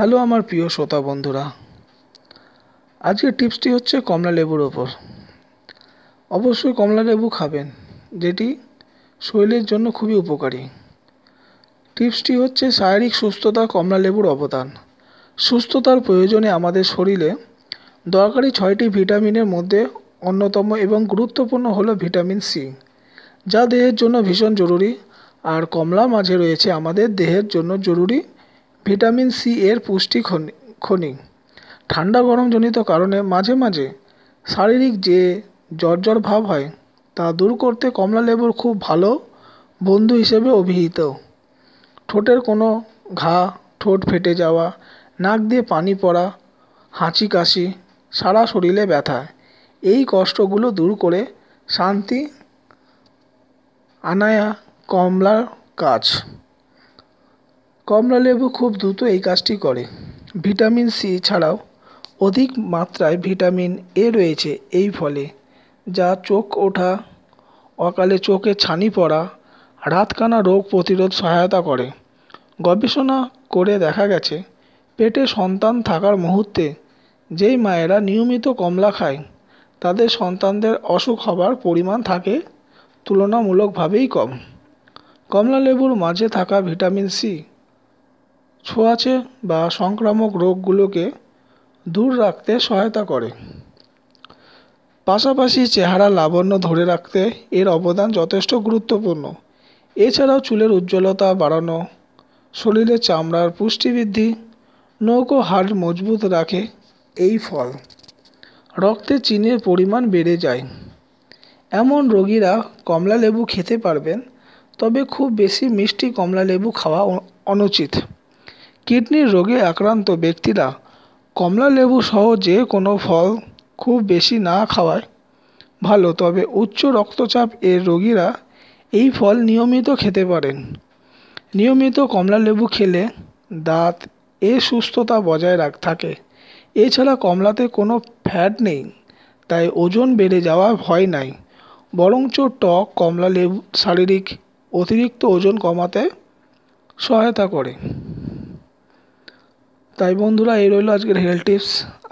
hello আমার প্রিয় শ্রোতা বন্ধুরা আজকের টিপসটি হচ্ছে কমলা লেবুর ওপর অবশ্যই কমলা লেবু খাবেন যেটি শরীরের জন্য খুবই উপকারী টিপসটি হচ্ছে শারীরিক সুস্থতা কমলা লেবুর অবদান সুস্থতার প্রয়োজনে আমাদের শরীরে দরকারি ছয়টি ভিটামিনের মধ্যে অন্যতম এবং গুরুত্বপূর্ণ হলো ভিটামিন সি যা দেহের জন্য ভীষণ জরুরি আর কমলা মাঝে রয়েছে আমাদের দেহের জন্য জরুরি ভিটামিন সি এর পুষ্টি খনি খনি ঠান্ডা গরমজনিত কারণে মাঝে মাঝে শারীরিক যে জর্জর ভাব হয় তা দূর করতে কমলালেবুর খুব ভালো বন্ধু হিসেবে অভিহিত ঠোঁটের কোনো ঘা ঠোঁট ফেটে যাওয়া নাক দিয়ে পানি পড়া হাঁচি কাশি সারা শরীরে ব্যথা এই কষ্টগুলো দূর করে শান্তি আনায়া কমলার কাজ কমলা লেবু খুব দ্রুত এই কাজটি করে ভিটামিন সি ছাড়াও অধিক মাত্রায় ভিটামিন এ রয়েছে এই ফলে যা চোখ ওঠা অকালে চোখে ছানি পড়া রাতকানা রোগ প্রতিরোধ সহায়তা করে গবেষণা করে দেখা গেছে পেটে সন্তান থাকার মুহূর্তে যেই মায়েরা নিয়মিত কমলা খায় তাদের সন্তানদের অসুখ হবার পরিমাণ থাকে তুলনামূলকভাবেই কম কমলা লেবুর মাঝে থাকা ভিটামিন সি ছোঁয়াচে বা সংক্রামক রোগগুলোকে দূর রাখতে সহায়তা করে পাশাপাশি চেহারা লাবণ্য ধরে রাখতে এর অবদান যথেষ্ট গুরুত্বপূর্ণ এছাড়াও চুলের উজ্জ্বলতা বাড়ানো শরীরে চামড়ার পুষ্টি বৃদ্ধি নৌকো হাড় মজবুত রাখে এই ফল রক্তে চিনির পরিমাণ বেড়ে যায় এমন রোগীরা কমলা লেবু খেতে পারবেন তবে খুব বেশি মিষ্টি কমলা লেবু খাওয়া অনুচিত কিডনির রোগে আক্রান্ত ব্যক্তিরা কমলালেবু সহ যে কোনো ফল খুব বেশি না খাওয়ায় ভালো তবে উচ্চ রক্তচাপ এর রোগীরা এই ফল নিয়মিত খেতে পারেন নিয়মিত কমলালেবু খেলে দাঁত এ সুস্থতা বজায় রাখ থাকে এছাড়া কমলাতে কোনো ফ্যাট নেই তাই ওজন বেড়ে যাওয়ার ভয় নাই বরঞ্চ টক কমলালেবু শারীরিক অতিরিক্ত ওজন কমাতে সহায়তা করে তাই বন্ধুরা এই রইল আজকের হেলথ টিপস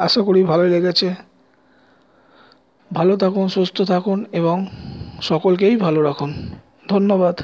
আশা করি ভালোই লেগেছে ভালো থাকুন সুস্থ থাকুন এবং সকলকেই ভালো রাখুন ধন্যবাদ